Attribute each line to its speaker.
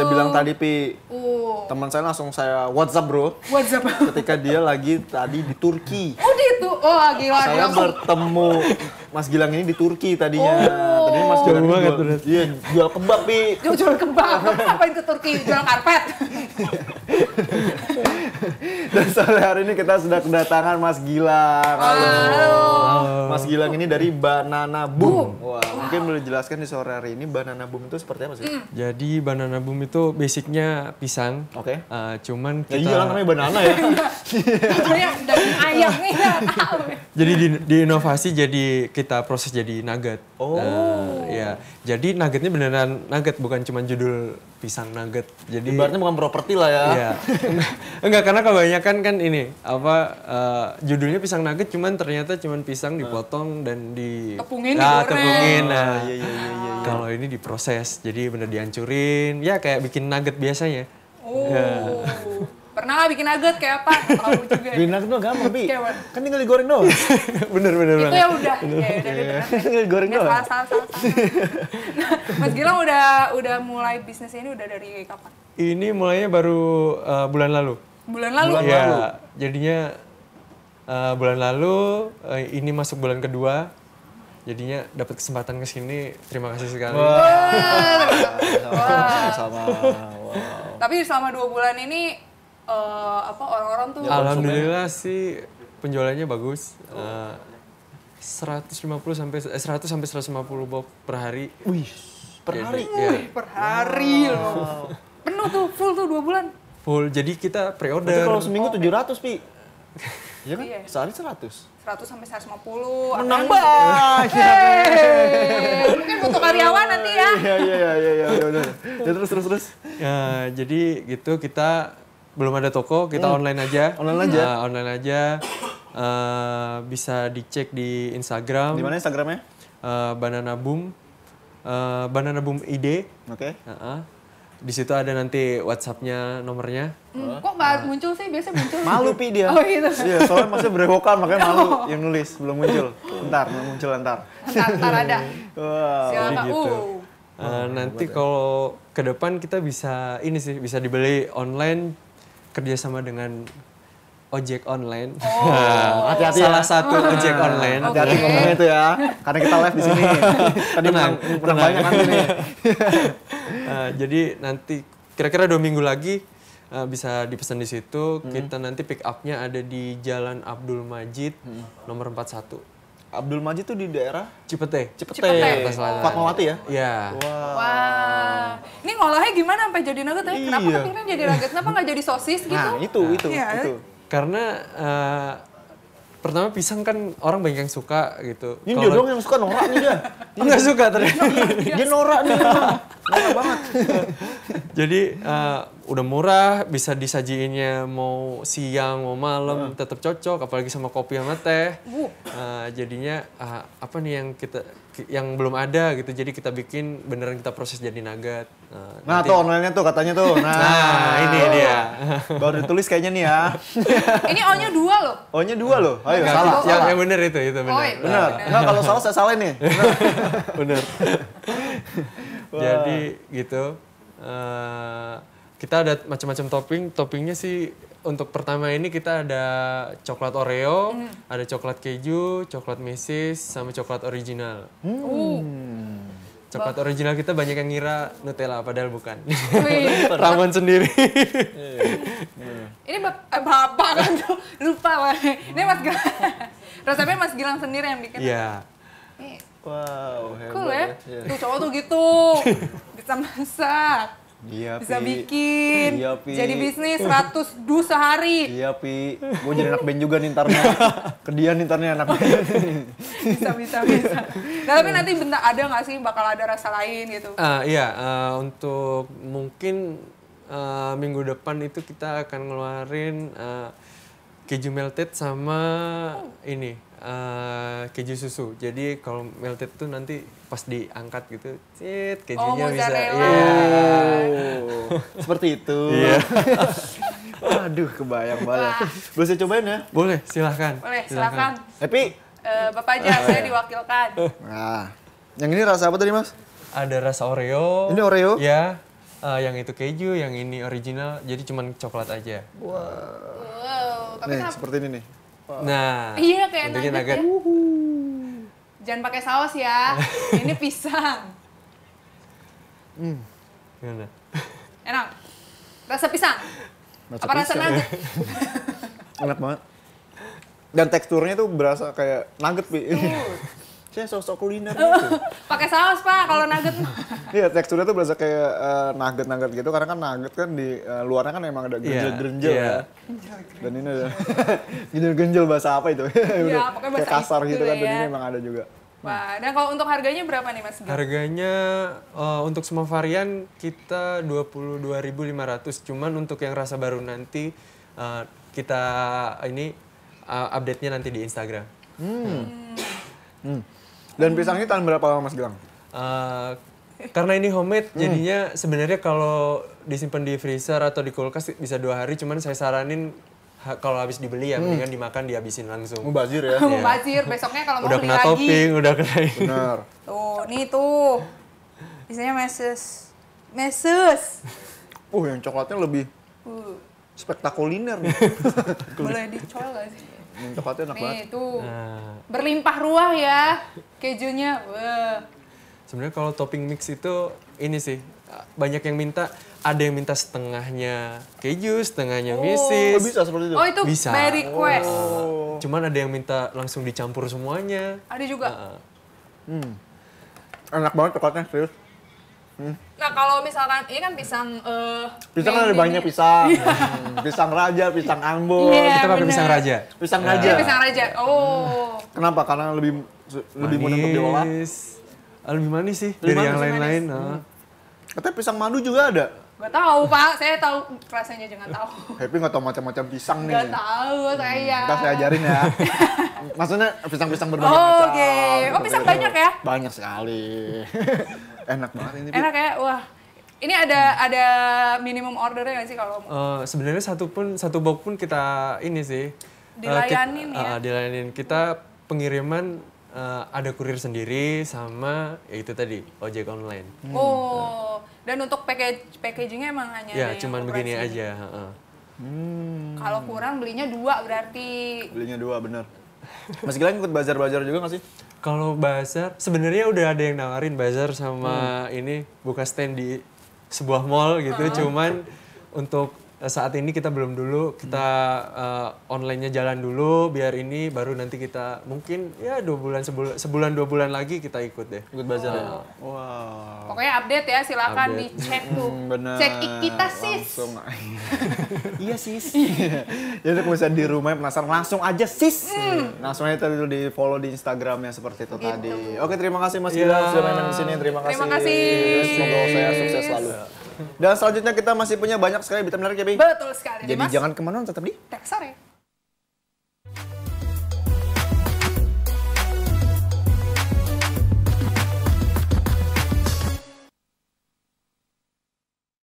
Speaker 1: saya bilang oh. tadi pi oh. teman saya langsung saya WhatsApp bro. WhatsApp. Ketika dia lagi tadi di Turki. Oh di itu. Oh ah, gila. Saya langsung. bertemu Mas Gilang ini di Turki tadinya. Oh. Tadinya Mas Gilang banget jual, Iya jual kebab pi. Jual, jual kebab. apa itu ke Turki jual karpet? Dan sore hari ini kita sudah kedatangan Mas Gilang. Halo. Halo. Mas Gilang ini dari Banana Boom. Boom. Wah, wow. mungkin boleh jelaskan di sore hari ini Banana Boom itu seperti apa sih? Mm.
Speaker 2: Jadi Banana Boom itu basicnya pisang. Oke. Okay. Uh, eh, cuman ya, kita... Ya iya namanya banana ya.
Speaker 1: Iya. daging ayam ya.
Speaker 2: Jadi di, inovasi jadi kita proses jadi nugget. Oh. Uh, ya. Jadi nuggetnya beneran nugget bukan cuma judul pisang nugget. Jadi ibaratnya bukan properti lah ya. Iya. Enggak karena kebanyakan kan ini apa uh, judulnya pisang nugget cuman ternyata cuman pisang nah. dipotong dan di tepungin nah, digoreng. tepungin. Oh, nah, oh, iya, iya, iya, iya. Kalau ini diproses jadi bener dihancurin ya kayak bikin nugget biasanya.
Speaker 1: Oh. Ya pernah nggak bikin nugget kayak apa? Tahu
Speaker 2: juga. Ya. Bikin nugget tuh gampang, Bi. kan tinggal digoreng doang. bener, bener Itu banget. ya udah. Ya, udah, gitu iya. kan. tinggal digoreng doang. Salah,
Speaker 1: salah, salah. Nah, Mas Gilang udah udah mulai bisnis ini udah dari kapan?
Speaker 2: Ini mulainya baru uh, bulan lalu.
Speaker 1: Bulan lalu? Bulan ya, lalu.
Speaker 2: jadinya uh, bulan lalu, uh, ini masuk bulan kedua jadinya dapat kesempatan ke sini terima kasih sekali wow. wow. wow. Sama, sama,
Speaker 1: wow. tapi selama dua bulan ini uh, apa orang-orang tuh ya, alhamdulillah
Speaker 2: sih penjualannya bagus eh, uh, 150 sampai eh, 100 sampai 150 box per hari wih per hari ya. Wih, per hari wow.
Speaker 1: loh penuh tuh full tuh 2 bulan
Speaker 2: full jadi kita pre-order Jadi kalau seminggu oh, 700 pi Iya kan? Iya. Sehari 100. 100
Speaker 1: sampai 150. Menambah. Iya, iya, iya, hey. Mungkin untuk karyawan nanti ya. Iya,
Speaker 2: iya, iya, iya, iya. Ya terus terus terus. Ya, jadi gitu kita belum ada toko, kita hmm. online aja. Online aja. Uh, online aja. Uh, bisa dicek di Instagram. Di mana Instagramnya? Uh, Banana Boom. Uh, Banana Boom ID. Oke. Okay. Uh -uh. Di situ ada nanti WhatsAppnya, nomornya. Hmm,
Speaker 1: kok nggak uh. muncul sih? Biasanya muncul. Malu pi dia. Oh gitu. Iya, soalnya masih berewokan
Speaker 2: makanya malu oh. yang nulis belum muncul. Ntar, belum muncul ntar. Ntar, ntar ada. wow. Gitu. Uh, uh nanti ya. kalau ke depan kita bisa ini sih bisa dibeli online kerjasama dengan ojek online. Oh. hati-hati ya. Salah ya. satu nah, ojek online. Hati-hati okay. ngomong itu ya. Karena kita live di sini. Tadi tenang, menang, tenang. banyak nanti nih. uh, jadi nanti kira-kira dua minggu lagi uh, bisa dipesan di situ. Hmm. Kita nanti pick up-nya ada di Jalan Abdul Majid hmm. nomor 41. Abdul Majid tuh di daerah Cipete. Cipete. Cipete. Fatmawati ya? Iya. Wah. Wow.
Speaker 1: Wow. Ini ngolahnya gimana sampai jadi nugget ya? Iya. Kenapa kepikiran jadi nugget? Kenapa nggak jadi sosis gitu? Nah, itu, nah. itu, ya. itu.
Speaker 2: Kan? Karena uh, pertama pisang kan orang banyak yang suka gitu. Ini Kalo... dia dong yang suka norak nih dia. Enggak suka ternyata. dia norak nih. murah banget. Jadi uh, udah murah, bisa disajiinnya mau siang mau malam, uh. tetap cocok, apalagi sama kopi sama teh. Uh, jadinya uh, apa nih yang kita yang belum ada gitu, jadi kita bikin beneran kita proses jadi nugget. Uh, nah nanti... tuh
Speaker 1: onlinenya tuh katanya tuh. Nah, nah ini dia.
Speaker 2: Baru ditulis
Speaker 1: kayaknya nih ya. ini onya dua loh.
Speaker 2: onya dua loh. Ayo Enggak, salah. Yang, yang bener itu, itu bener. Oh, iya, bener. Nah, bener. Nah, kalau salah saya salah nih. Bener. bener. Jadi gitu. Uh, kita ada macam-macam topping. Toppingnya sih untuk pertama ini kita ada coklat Oreo, mm. ada coklat keju, coklat mesis, sama coklat original. mm. Coklat original kita banyak yang ngira Nutella, padahal bukan. Ramuan sendiri.
Speaker 1: ini bap eh, bapak kan tuh, lupa lah. Ini Mas Gilang. Resepnya Mas Gilang sendiri yang bikin. Iya. Wow, hebat cool ya. ya. Iya. Tuh cowok tuh gitu, bisa masak. Iya, bisa Pi. bikin. Iya, Pi. Jadi bisnis 100 du sehari. Iya, Pi. Gue
Speaker 2: jadi anak band juga nih ntarnya. Kedian nih ntarnya anak band.
Speaker 1: bisa, bisa, bisa. Nah, tapi nanti bentar ada nggak sih bakal ada rasa lain gitu?
Speaker 2: Uh, iya, uh, untuk mungkin uh, minggu depan itu kita akan ngeluarin uh, keju melted sama oh. ini uh, keju susu. Jadi kalau melted tuh nanti pas diangkat gitu, cit kejunya oh, bisa. Yeah. Oh, seperti itu. Iya. Aduh, kebayang banget. Boleh saya cobain ya? Boleh, silahkan. Boleh, silahkan. silahkan. Tapi
Speaker 1: uh, Bapak aja, oh, saya iya. diwakilkan.
Speaker 2: Nah, yang ini rasa apa tadi, Mas? Ada rasa Oreo. Ini Oreo? Ya. Uh, yang itu keju, yang ini original, jadi cuman coklat aja. Wow. Tapi nih, kenapa? seperti ini nih. Nah, iya kayak nugget. nugget. Ya.
Speaker 1: Jangan pakai saus ya. ini pisang.
Speaker 2: Hmm. Gimana?
Speaker 1: Enak. Rasa pisang. Rasa Apa pisang. rasa nugget? Enak banget. Dan teksturnya tuh berasa kayak nugget, Pi saya sosok kuliner gitu. Pakai saus pak kalau nugget. Iya teksturnya tuh berasa kayak eh, nugget nugget gitu karena kan nugget kan di uh, luarnya kan emang ada iya, genjel yeah. genjel ya. Dan ini ada genjel genjel bahasa apa itu? Iya bahasa kasar gitu kan. Ya. Dan ini emang ada juga. Wah, dan kalau untuk harganya berapa nih Mas?
Speaker 2: Harganya eh, untuk semua varian kita 22.500, cuman untuk yang rasa baru nanti kita ini update-nya nanti di Instagram.
Speaker 1: hmm. hmm. hmm. Dan pisangnya tahan berapa lama Mas Gilang?
Speaker 2: Uh, karena ini homemade hmm. jadinya sebenarnya kalau disimpan di freezer atau di kulkas bisa dua hari cuman saya saranin kalau habis dibeli ya hmm. mendingan dimakan dihabisin langsung mubazir ya mubazir iya.
Speaker 1: besoknya kalau mau udah beli kena lagi topping
Speaker 2: udah kena benar
Speaker 1: tuh ini tuh Misalnya meses meses uh yang coklatnya lebih uh. spektakuliner boleh dicol gak sih
Speaker 2: minum coklatnya enak Nih, banget. Itu Nah.
Speaker 1: Berlimpah ruah ya kejunya. Wah.
Speaker 2: Sebenarnya kalau topping mix itu ini sih banyak yang minta ada yang minta setengahnya keju, setengahnya oh. misis. Oh, bisa
Speaker 1: seperti itu. Oh, itu bisa. by request. Oh.
Speaker 2: Cuman ada yang minta langsung dicampur semuanya.
Speaker 1: Ada juga.
Speaker 2: Hmm. Enak banget coklatnya, serius. Hmm.
Speaker 1: Nah kalau misalkan ini kan pisang uh, pisang kan ada ya. banyak pisang, hmm. pisang raja, pisang ambon. Yeah, kita pakai pisang raja. Pisang iya. raja. Yeah. Pisang raja. Oh. Kenapa? Karena lebih manis. lebih mudah untuk diolah. Ah, lebih manis sih lebih dari manis, yang lain-lain. Nah. Katanya pisang madu juga ada. Gak tahu pak, saya tahu rasanya jangan tahu. Happy nggak tahu macam-macam pisang nih. Gak tahu hmm, saya. Hmm, Kita saya ajarin ya. Maksudnya pisang-pisang berbagai oh, macam. Oke, okay. oh pisang banyak ya?
Speaker 2: Banyak sekali. Enak banget ini.
Speaker 1: Enak ya, wah. Ini ada ada minimum ordernya nggak sih kalau?
Speaker 2: Uh, Sebenarnya satu pun satu box pun kita ini sih. Eh, dilayanin uh, kita, ya. Uh, dilayanin kita pengiriman uh, ada kurir sendiri sama ya itu tadi ojek online. Hmm. Oh,
Speaker 1: eh. dan untuk package packagingnya emang hanya ya
Speaker 2: cuman begini gitu? aja. Uh.
Speaker 1: Hmm. Kalau kurang belinya dua berarti.
Speaker 2: Belinya dua bener. Mas Gilang ikut bazar-bazar juga nggak sih? Kalau bazar sebenarnya udah ada yang nawarin bazar sama hmm. ini buka stand di sebuah mall gitu, uh. cuman untuk Eh, saat ini kita belum dulu kita hmm. uh, onlinenya jalan dulu biar ini baru nanti kita mungkin ya dua bulan sebulan sebulan dua bulan lagi kita ikut deh ikut bazar ya? oh. wow.
Speaker 1: pokoknya update ya silakan dicek tuh hmm, bener. cek kita sis
Speaker 2: iya sis jadi kalau misalnya di rumah
Speaker 1: penasaran langsung aja sis hmm. langsung aja dulu di follow di instagramnya seperti itu gitu. tadi oke terima kasih mas Gilang sudah main di sini terima kasih terima kasih semoga saya sukses selalu dan selanjutnya kita masih punya banyak sekali berita menarik ya, Bi. Betul sekali. Jadi Mas. jangan kemana-mana tetap di Teksare.